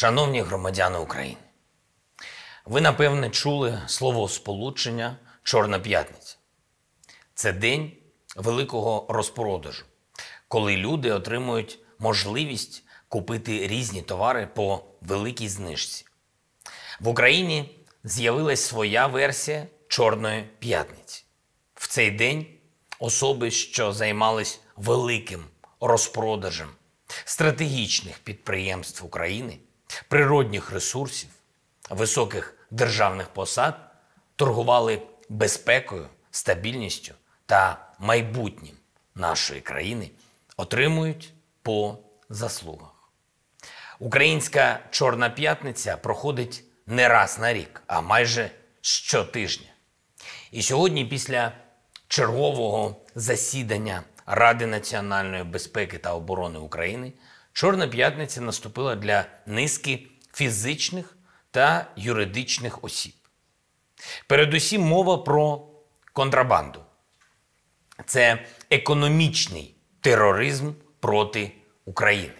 Шановні громадяни України, ви напевне чули слово сполучення Чорна п'ятниця. Це день великого розпродажу, коли люди отримують можливість купити різні товари по великій знижці. В Україні з'явилась своя версія Чорної п'ятниці. В цей день особи, що займались великим розпродажем стратегічних підприємств України природних ресурсів, високих державних посад торгували безпекою, стабільністю та майбутнім нашої країни отримують по заслугах. Українська Чорна П'ятниця проходить не раз на рік, а майже щотижня. І сьогодні, після чергового засідання Ради національної безпеки та оборони України. Чорна п'ятниця наступила для низки фізичних та юридичних осіб. Передусім мова про контрабанду. Це економічний тероризм проти України.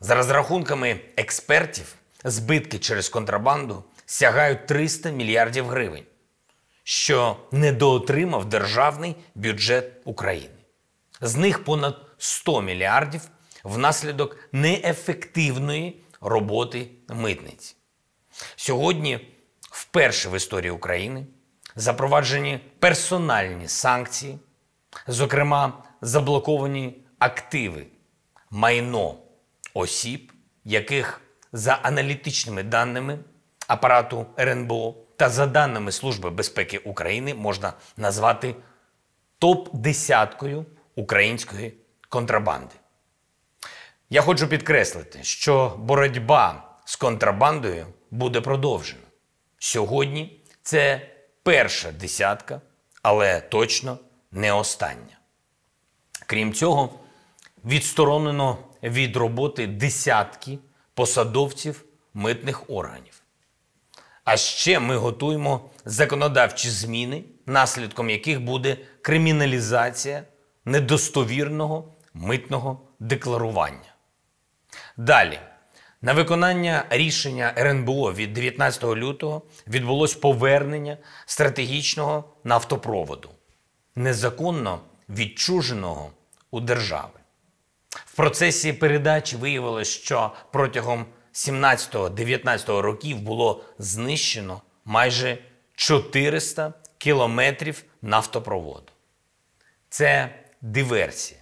За розрахунками експертів, збитки через контрабанду сягають 300 мільярдів гривень, що недоотримав державний бюджет України. З них понад 100 мільярдів внаслідок неефективної роботи митниці. Сьогодні вперше в історії України запроваджені персональні санкції, зокрема, заблоковані активи, майно осіб, яких за аналітичними даними апарату РНБО та за даними Служби безпеки України можна назвати топ десяткою української контрабанди. Я хочу підкреслити, що боротьба з контрабандою буде продовжена. Сьогодні це перша десятка, але точно не остання. Крім цього, відсторонено від роботи десятки посадовців митних органів. А ще ми готуємо законодавчі зміни, наслідком яких буде криміналізація недостовірного митного декларування. Далі, на виконання рішення РНБО від 19 лютого відбулось повернення стратегічного нафтопроводу, незаконно відчуженого у держави. В процесі передачі виявилось, що протягом 17-19 років було знищено майже 400 кілометрів нафтопроводу. Це диверсія,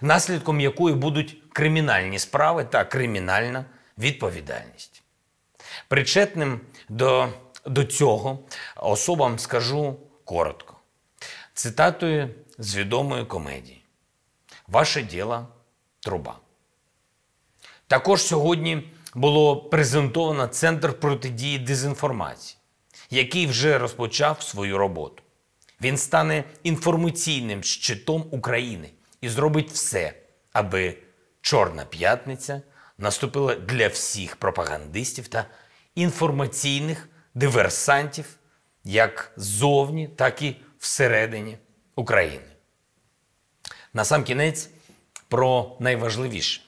наслідком якої будуть кримінальні справи та кримінальна відповідальність. Причетним до, до цього особам скажу коротко. Цитатую з відомої комедії. Ваше діло труба. Також сьогодні було презентовано Центр протидії дезінформації, який вже розпочав свою роботу. Він стане інформаційним щитом України і зробить все, аби Чорна п'ятниця наступила для всіх пропагандистів та інформаційних диверсантів як ззовні, так і всередині України. Насамкінець про найважливіше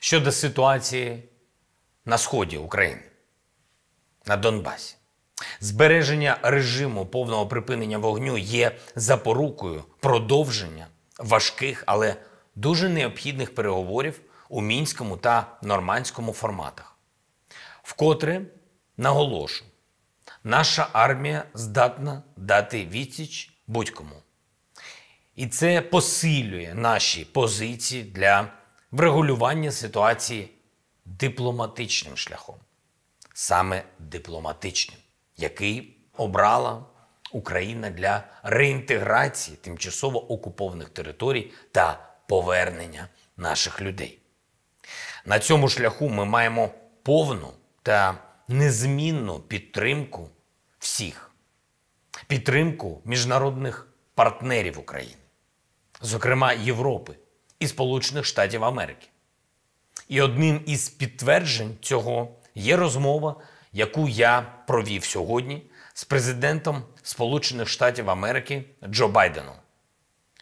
щодо ситуації на сході України, на Донбасі. Збереження режиму повного припинення вогню є запорукою продовження важких, але дуже необхідних переговорів у мінському та нормандському форматах. Вкотре наголошу, наша армія здатна дати відсіч будь-кому. І це посилює наші позиції для врегулювання ситуації дипломатичним шляхом, саме дипломатичним, який обрала Україна для реінтеграції тимчасово окупованих територій та повернення наших людей. На цьому шляху ми маємо повну та незмінну підтримку всіх, підтримку міжнародних партнерів України, зокрема Європи і Сполучених Штатів Америки. І одним із підтверджень цього є розмова, яку я провів сьогодні з президентом Сполучених Штатів Америки Джо Байденом.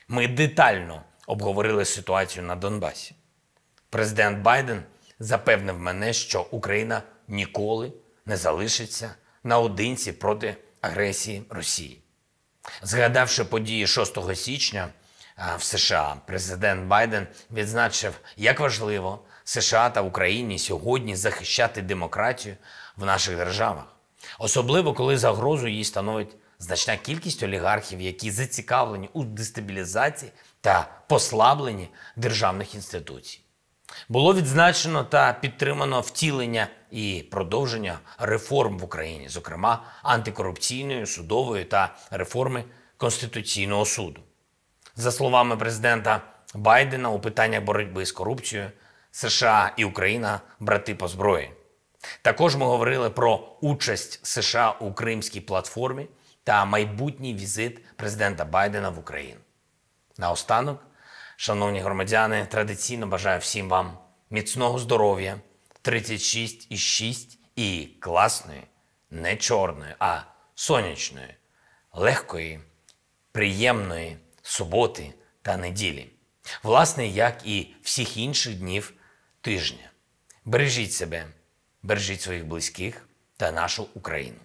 Ми детально обговорили ситуацію на Донбасі. Президент Байден запевнив мене, що Україна ніколи не залишиться наодинці проти агресії Росії. Згадавши події 6 січня в США, президент Байден відзначив, як важливо США та Україні сьогодні захищати демократію в наших державах, особливо коли загрозу їй становить значна кількість олігархів, які зацікавлені у дестабілізації та послабленні державних інституцій. Було відзначено та підтримано втілення і продовження реформ в Україні, зокрема антикорупційної, судової та реформи Конституційного суду. За словами президента Байдена, у питаннях боротьби з корупцією США і Україна брати по зброї. Також ми говорили про участь США у Кримській платформі та майбутній візит президента Байдена в Україну. Наостанок, шановні громадяни, традиційно бажаю всім вам міцного здоров'я, 36,6 і класної, не чорної, а сонячної, легкої, приємної суботи та неділі. Власне, як і всіх інших днів тижня. Бережіть себе, бережіть своїх близьких та нашу Україну.